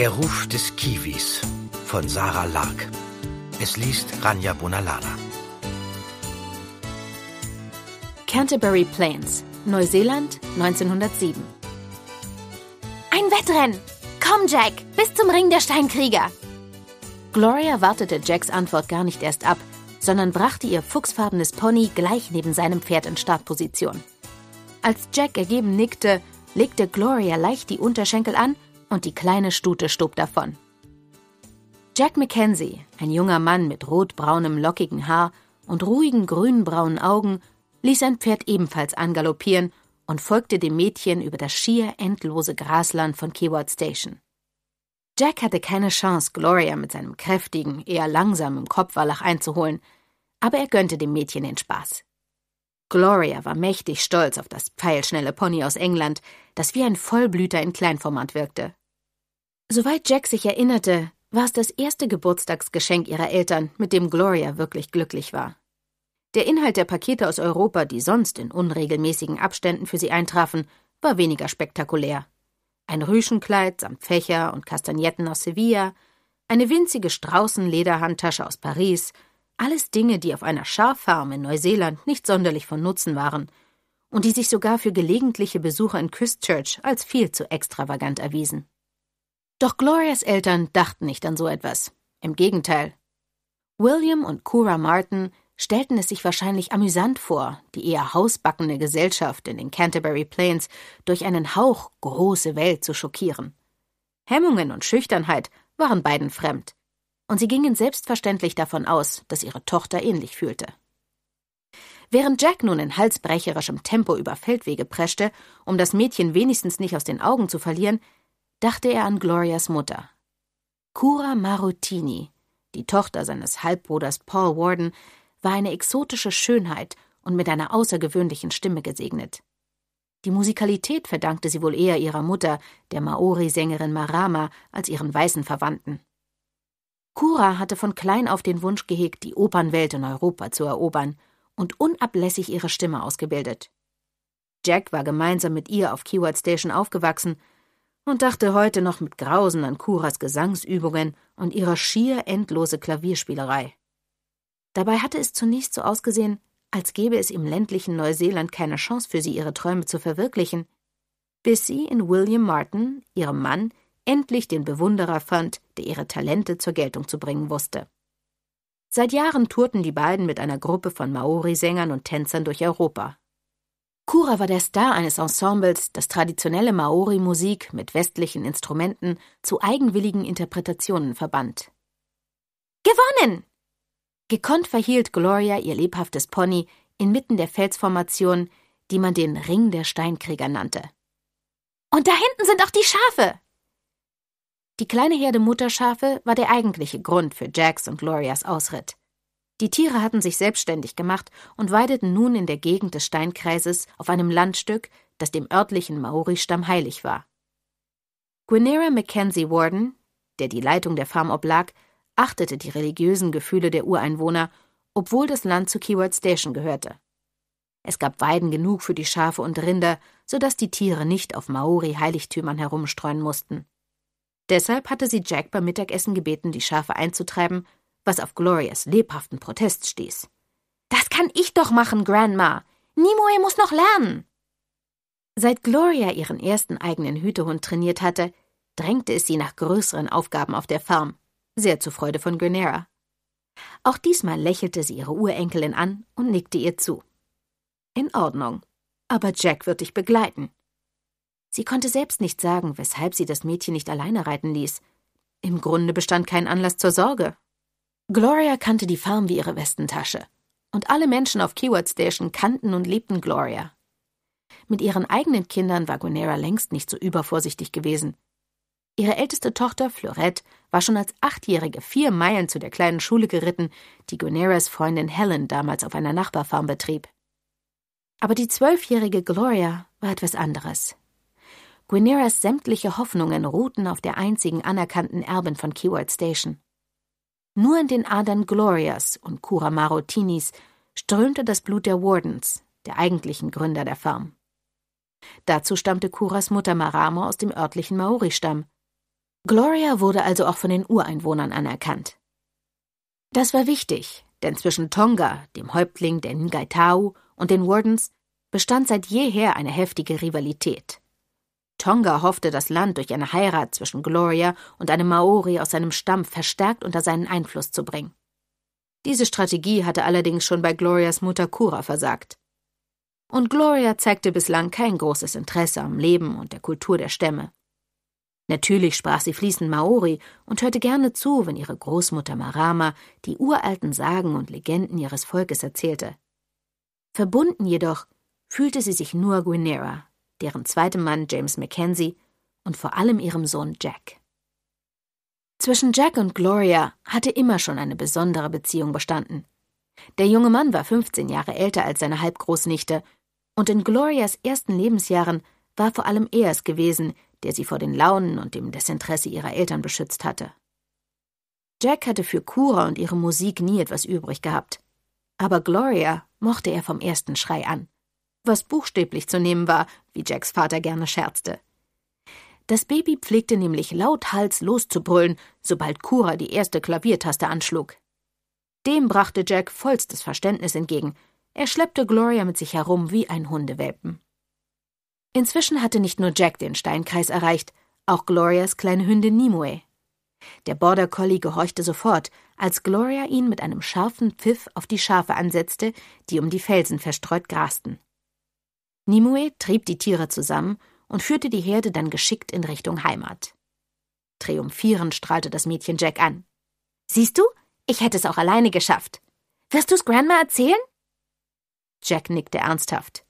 Der Ruf des Kiwis von Sarah Lark. Es liest Ranja Bonalana. Canterbury Plains, Neuseeland, 1907. Ein Wettrennen! Komm, Jack, bis zum Ring der Steinkrieger! Gloria wartete Jacks Antwort gar nicht erst ab, sondern brachte ihr fuchsfarbenes Pony gleich neben seinem Pferd in Startposition. Als Jack ergeben nickte, legte Gloria leicht die Unterschenkel an und die kleine Stute stob davon. Jack Mackenzie, ein junger Mann mit rotbraunem, lockigen Haar und ruhigen grünbraunen Augen, ließ sein Pferd ebenfalls angaloppieren und folgte dem Mädchen über das schier endlose Grasland von Keyward Station. Jack hatte keine Chance, Gloria mit seinem kräftigen, eher langsamen Kopfwallach einzuholen, aber er gönnte dem Mädchen den Spaß. Gloria war mächtig stolz auf das pfeilschnelle Pony aus England, das wie ein Vollblüter in Kleinformat wirkte. Soweit Jack sich erinnerte, war es das erste Geburtstagsgeschenk ihrer Eltern, mit dem Gloria wirklich glücklich war. Der Inhalt der Pakete aus Europa, die sonst in unregelmäßigen Abständen für sie eintrafen, war weniger spektakulär. Ein Rüschenkleid samt Fächer und Kastagnetten aus Sevilla, eine winzige Straußenlederhandtasche aus Paris, alles Dinge, die auf einer Schaffarm in Neuseeland nicht sonderlich von Nutzen waren und die sich sogar für gelegentliche Besucher in Christchurch als viel zu extravagant erwiesen. Doch Glorias Eltern dachten nicht an so etwas. Im Gegenteil. William und Cora Martin stellten es sich wahrscheinlich amüsant vor, die eher hausbackene Gesellschaft in den Canterbury Plains durch einen Hauch große Welt zu schockieren. Hemmungen und Schüchternheit waren beiden fremd, und sie gingen selbstverständlich davon aus, dass ihre Tochter ähnlich fühlte. Während Jack nun in halsbrecherischem Tempo über Feldwege preschte, um das Mädchen wenigstens nicht aus den Augen zu verlieren, dachte er an Glorias Mutter. Cura Marutini, die Tochter seines Halbbruders Paul Warden, war eine exotische Schönheit und mit einer außergewöhnlichen Stimme gesegnet. Die Musikalität verdankte sie wohl eher ihrer Mutter, der Maori-Sängerin Marama, als ihren weißen Verwandten. Kura hatte von klein auf den Wunsch gehegt, die Opernwelt in Europa zu erobern und unablässig ihre Stimme ausgebildet. Jack war gemeinsam mit ihr auf Keyword Station aufgewachsen und dachte heute noch mit Grausen an Kuras Gesangsübungen und ihrer schier endlose Klavierspielerei. Dabei hatte es zunächst so ausgesehen, als gäbe es im ländlichen Neuseeland keine Chance für sie, ihre Träume zu verwirklichen, bis sie in William Martin, ihrem Mann, endlich den Bewunderer fand, der ihre Talente zur Geltung zu bringen wusste. Seit Jahren tourten die beiden mit einer Gruppe von Maori-Sängern und Tänzern durch Europa. Kura war der Star eines Ensembles, das traditionelle Maori-Musik mit westlichen Instrumenten zu eigenwilligen Interpretationen verband. Gewonnen! Gekonnt verhielt Gloria ihr lebhaftes Pony inmitten der Felsformation, die man den Ring der Steinkrieger nannte. Und da hinten sind auch die Schafe! Die kleine Herde Mutterschafe war der eigentliche Grund für Jacks und Glorias Ausritt. Die Tiere hatten sich selbstständig gemacht und weideten nun in der Gegend des Steinkreises auf einem Landstück, das dem örtlichen Maori-Stamm heilig war. Guinera Mackenzie Warden, der die Leitung der Farm oblag, achtete die religiösen Gefühle der Ureinwohner, obwohl das Land zu Keyward Station gehörte. Es gab Weiden genug für die Schafe und Rinder, sodass die Tiere nicht auf Maori-Heiligtümern herumstreuen mussten. Deshalb hatte sie Jack beim Mittagessen gebeten, die Schafe einzutreiben was auf Glorias lebhaften Protest stieß. Das kann ich doch machen, Grandma. Nimue muss noch lernen. Seit Gloria ihren ersten eigenen Hütehund trainiert hatte, drängte es sie nach größeren Aufgaben auf der Farm, sehr zur Freude von Grenera. Auch diesmal lächelte sie ihre Urenkelin an und nickte ihr zu. In Ordnung, aber Jack wird dich begleiten. Sie konnte selbst nicht sagen, weshalb sie das Mädchen nicht alleine reiten ließ. Im Grunde bestand kein Anlass zur Sorge, Gloria kannte die Farm wie ihre Westentasche. Und alle Menschen auf Keyword Station kannten und liebten Gloria. Mit ihren eigenen Kindern war Gunera längst nicht so übervorsichtig gewesen. Ihre älteste Tochter, Florette, war schon als Achtjährige vier Meilen zu der kleinen Schule geritten, die Guneras Freundin Helen damals auf einer Nachbarfarm betrieb. Aber die zwölfjährige Gloria war etwas anderes. Guneras sämtliche Hoffnungen ruhten auf der einzigen anerkannten Erbin von Keyword Station. Nur in den Adern Glorias und Marotinis strömte das Blut der Wardens, der eigentlichen Gründer der Farm. Dazu stammte Kuras Mutter Maramo aus dem örtlichen Maori-Stamm. Gloria wurde also auch von den Ureinwohnern anerkannt. Das war wichtig, denn zwischen Tonga, dem Häuptling der Ngaitau, und den Wardens bestand seit jeher eine heftige Rivalität. Tonga hoffte, das Land durch eine Heirat zwischen Gloria und einem Maori aus seinem Stamm verstärkt unter seinen Einfluss zu bringen. Diese Strategie hatte allerdings schon bei Glorias Mutter Kura versagt. Und Gloria zeigte bislang kein großes Interesse am Leben und der Kultur der Stämme. Natürlich sprach sie fließend Maori und hörte gerne zu, wenn ihre Großmutter Marama die uralten Sagen und Legenden ihres Volkes erzählte. Verbunden jedoch fühlte sie sich nur Guinera, deren zweitem Mann James Mackenzie und vor allem ihrem Sohn Jack. Zwischen Jack und Gloria hatte immer schon eine besondere Beziehung bestanden. Der junge Mann war 15 Jahre älter als seine Halbgroßnichte, und in Glorias ersten Lebensjahren war vor allem er es gewesen, der sie vor den Launen und dem Desinteresse ihrer Eltern beschützt hatte. Jack hatte für Cura und ihre Musik nie etwas übrig gehabt, aber Gloria mochte er vom ersten Schrei an, was buchstäblich zu nehmen war wie Jacks Vater gerne scherzte. Das Baby pflegte nämlich lauthals loszubrüllen, sobald Kura die erste Klaviertaste anschlug. Dem brachte Jack vollstes Verständnis entgegen. Er schleppte Gloria mit sich herum wie ein Hundewelpen. Inzwischen hatte nicht nur Jack den Steinkreis erreicht, auch Glorias kleine Hündin Nimue. Der Border Collie gehorchte sofort, als Gloria ihn mit einem scharfen Pfiff auf die Schafe ansetzte, die um die Felsen verstreut grasten. Nimue trieb die Tiere zusammen und führte die Herde dann geschickt in Richtung Heimat. Triumphierend strahlte das Mädchen Jack an. Siehst du, ich hätte es auch alleine geschafft. Wirst du's Grandma erzählen? Jack nickte ernsthaft.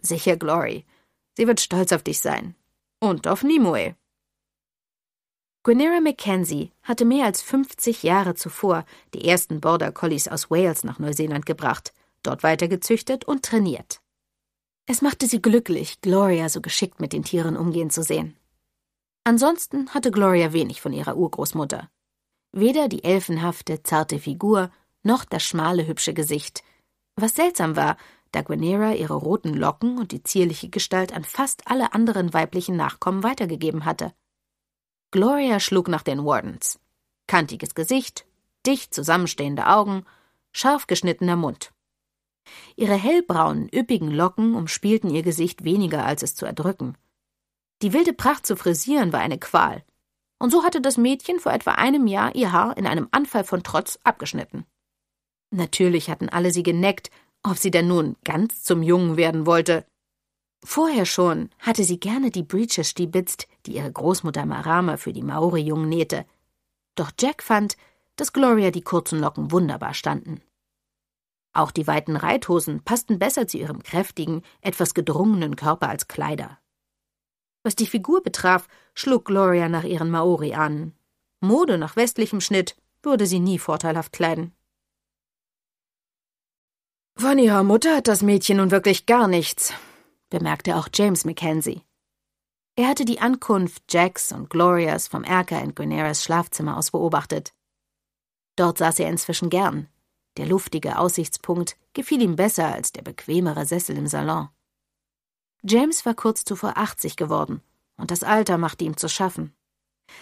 Sicher, Glory. Sie wird stolz auf dich sein. Und auf Nimue. Gwenera Mackenzie hatte mehr als 50 Jahre zuvor die ersten Border Collies aus Wales nach Neuseeland gebracht, dort weiter gezüchtet und trainiert. Es machte sie glücklich, Gloria so geschickt mit den Tieren umgehen zu sehen. Ansonsten hatte Gloria wenig von ihrer Urgroßmutter. Weder die elfenhafte, zarte Figur noch das schmale, hübsche Gesicht. Was seltsam war, da Guinera ihre roten Locken und die zierliche Gestalt an fast alle anderen weiblichen Nachkommen weitergegeben hatte. Gloria schlug nach den Wardens. Kantiges Gesicht, dicht zusammenstehende Augen, scharf geschnittener Mund. Ihre hellbraunen, üppigen Locken umspielten ihr Gesicht weniger, als es zu erdrücken. Die wilde Pracht zu frisieren war eine Qual. Und so hatte das Mädchen vor etwa einem Jahr ihr Haar in einem Anfall von Trotz abgeschnitten. Natürlich hatten alle sie geneckt, ob sie denn nun ganz zum Jungen werden wollte. Vorher schon hatte sie gerne die Breeches stibitzt, die ihre Großmutter Marama für die Maori-Jungen nähte. Doch Jack fand, dass Gloria die kurzen Locken wunderbar standen. Auch die weiten Reithosen passten besser zu ihrem kräftigen, etwas gedrungenen Körper als Kleider. Was die Figur betraf, schlug Gloria nach ihren Maori an. Mode nach westlichem Schnitt würde sie nie vorteilhaft kleiden. Von ihrer Mutter hat das Mädchen nun wirklich gar nichts, bemerkte auch James Mackenzie. Er hatte die Ankunft Jacks und Glorias vom Erker in Guineras Schlafzimmer aus beobachtet. Dort saß er inzwischen gern, der luftige Aussichtspunkt gefiel ihm besser als der bequemere Sessel im Salon. James war kurz zuvor 80 geworden und das Alter machte ihm zu schaffen.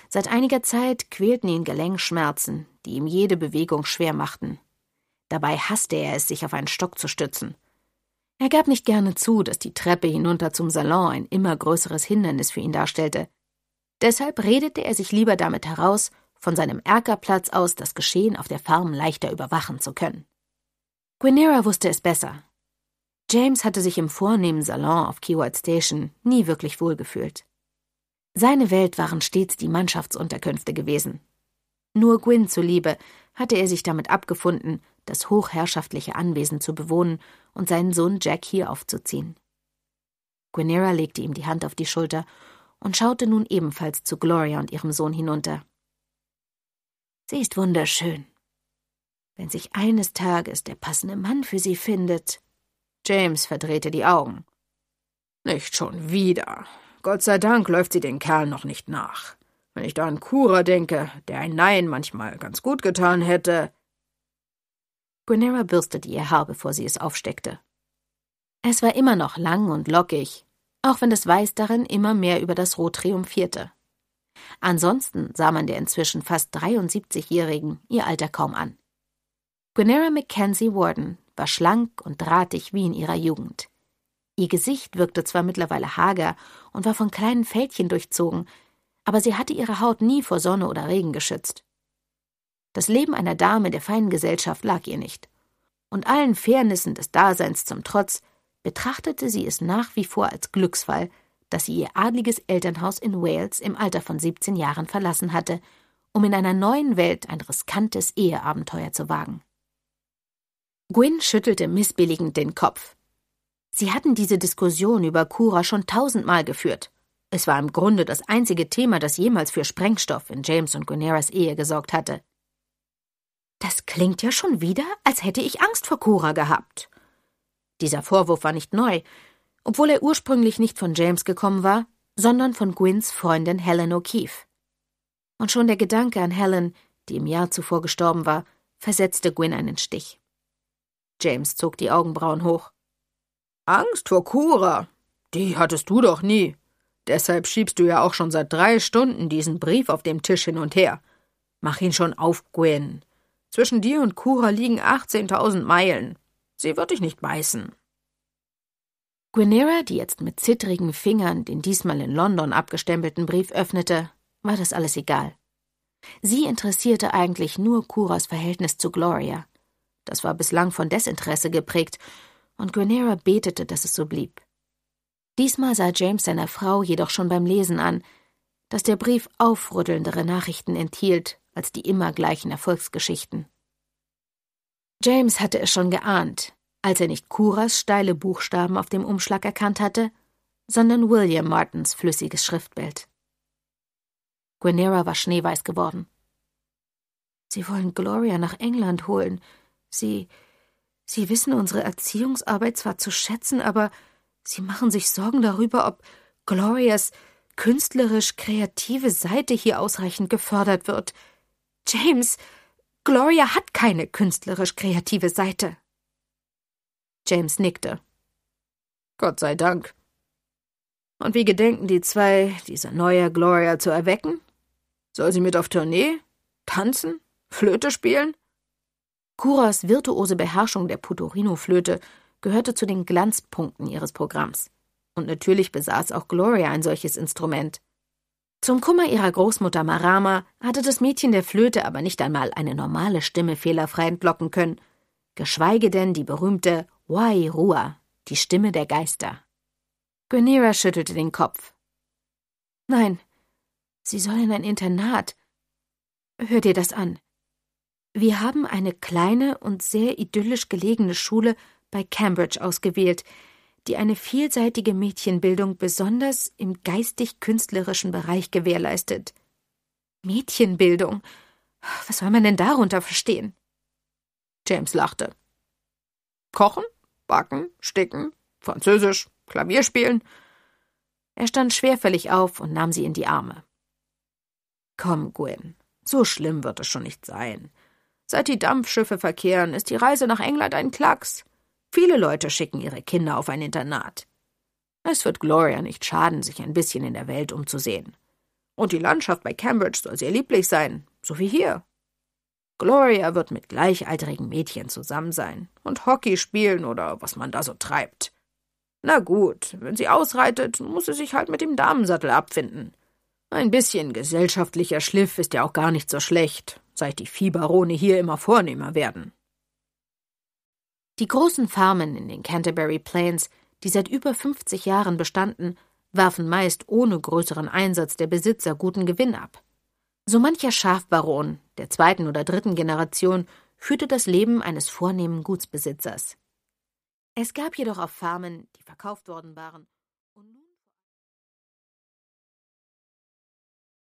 Seit einiger Zeit quälten ihn Gelenkschmerzen, die ihm jede Bewegung schwer machten. Dabei hasste er es, sich auf einen Stock zu stützen. Er gab nicht gerne zu, dass die Treppe hinunter zum Salon ein immer größeres Hindernis für ihn darstellte. Deshalb redete er sich lieber damit heraus, von seinem Erkerplatz aus das Geschehen auf der Farm leichter überwachen zu können. Guinera wusste es besser. James hatte sich im vornehmen Salon auf Keyword Station nie wirklich wohlgefühlt. Seine Welt waren stets die Mannschaftsunterkünfte gewesen. Nur Gwyn zuliebe hatte er sich damit abgefunden, das hochherrschaftliche Anwesen zu bewohnen und seinen Sohn Jack hier aufzuziehen. Guinera legte ihm die Hand auf die Schulter und schaute nun ebenfalls zu Gloria und ihrem Sohn hinunter. Sie ist wunderschön. Wenn sich eines Tages der passende Mann für sie findet. James verdrehte die Augen. Nicht schon wieder. Gott sei Dank läuft sie den Kerl noch nicht nach. Wenn ich da an Kura denke, der ein Nein manchmal ganz gut getan hätte. Guinera bürstete ihr Haar, bevor sie es aufsteckte. Es war immer noch lang und lockig, auch wenn das Weiß darin immer mehr über das Rot triumphierte. Ansonsten sah man der inzwischen fast 73-Jährigen ihr Alter kaum an. Guinera Mackenzie Warden war schlank und drahtig wie in ihrer Jugend. Ihr Gesicht wirkte zwar mittlerweile hager und war von kleinen Fältchen durchzogen, aber sie hatte ihre Haut nie vor Sonne oder Regen geschützt. Das Leben einer Dame der feinen Gesellschaft lag ihr nicht. Und allen Fairnissen des Daseins zum Trotz betrachtete sie es nach wie vor als Glücksfall, dass sie ihr adliges Elternhaus in Wales im Alter von 17 Jahren verlassen hatte, um in einer neuen Welt ein riskantes Eheabenteuer zu wagen. Gwyn schüttelte missbilligend den Kopf. Sie hatten diese Diskussion über Cura schon tausendmal geführt. Es war im Grunde das einzige Thema, das jemals für Sprengstoff in James und Gunneras Ehe gesorgt hatte. Das klingt ja schon wieder, als hätte ich Angst vor Cura gehabt. Dieser Vorwurf war nicht neu, obwohl er ursprünglich nicht von James gekommen war, sondern von Gwyns Freundin Helen O'Keefe. Und schon der Gedanke an Helen, die im Jahr zuvor gestorben war, versetzte Gwyn einen Stich. James zog die Augenbrauen hoch. Angst vor Cora? Die hattest du doch nie. Deshalb schiebst du ja auch schon seit drei Stunden diesen Brief auf dem Tisch hin und her. Mach ihn schon auf, Gwyn. Zwischen dir und Cora liegen 18.000 Meilen. Sie wird dich nicht beißen. Guinera, die jetzt mit zittrigen Fingern den diesmal in London abgestempelten Brief öffnete, war das alles egal. Sie interessierte eigentlich nur Kuras Verhältnis zu Gloria. Das war bislang von Desinteresse geprägt, und Guinera betete, dass es so blieb. Diesmal sah James seiner Frau jedoch schon beim Lesen an, dass der Brief aufrüttelndere Nachrichten enthielt als die immer gleichen Erfolgsgeschichten. James hatte es schon geahnt, als er nicht Kuras steile Buchstaben auf dem Umschlag erkannt hatte, sondern William Martins flüssiges Schriftbild. Guinera war schneeweiß geworden. Sie wollen Gloria nach England holen. Sie. Sie wissen unsere Erziehungsarbeit zwar zu schätzen, aber Sie machen sich Sorgen darüber, ob Glorias künstlerisch-kreative Seite hier ausreichend gefördert wird. James, Gloria hat keine künstlerisch-kreative Seite. James nickte. Gott sei Dank. Und wie gedenken die zwei, diese neue Gloria zu erwecken? Soll sie mit auf Tournee? Tanzen? Flöte spielen? Kuras virtuose Beherrschung der Putorino-Flöte gehörte zu den Glanzpunkten ihres Programms. Und natürlich besaß auch Gloria ein solches Instrument. Zum Kummer ihrer Großmutter Marama hatte das Mädchen der Flöte aber nicht einmal eine normale Stimme fehlerfrei entlocken können, geschweige denn die berühmte Wai Rua, die Stimme der Geister. Gönera schüttelte den Kopf. Nein, sie soll in ein Internat. Hör dir das an. Wir haben eine kleine und sehr idyllisch gelegene Schule bei Cambridge ausgewählt, die eine vielseitige Mädchenbildung besonders im geistig-künstlerischen Bereich gewährleistet. Mädchenbildung? Was soll man denn darunter verstehen? James lachte. Kochen? backen, sticken, Französisch, Klavier spielen. Er stand schwerfällig auf und nahm sie in die Arme. Komm, Gwen, so schlimm wird es schon nicht sein. Seit die Dampfschiffe verkehren, ist die Reise nach England ein Klacks. Viele Leute schicken ihre Kinder auf ein Internat. Es wird Gloria nicht schaden, sich ein bisschen in der Welt umzusehen. Und die Landschaft bei Cambridge soll sehr lieblich sein, so wie hier. Gloria wird mit gleichaltrigen Mädchen zusammen sein und Hockey spielen oder was man da so treibt. Na gut, wenn sie ausreitet, muss sie sich halt mit dem Damensattel abfinden. Ein bisschen gesellschaftlicher Schliff ist ja auch gar nicht so schlecht, seit die Viehbarone hier immer vornehmer werden. Die großen Farmen in den Canterbury Plains, die seit über 50 Jahren bestanden, warfen meist ohne größeren Einsatz der Besitzer guten Gewinn ab. So mancher Schafbaron der zweiten oder dritten Generation führte das Leben eines vornehmen Gutsbesitzers. Es gab jedoch auf Farmen, die verkauft worden waren,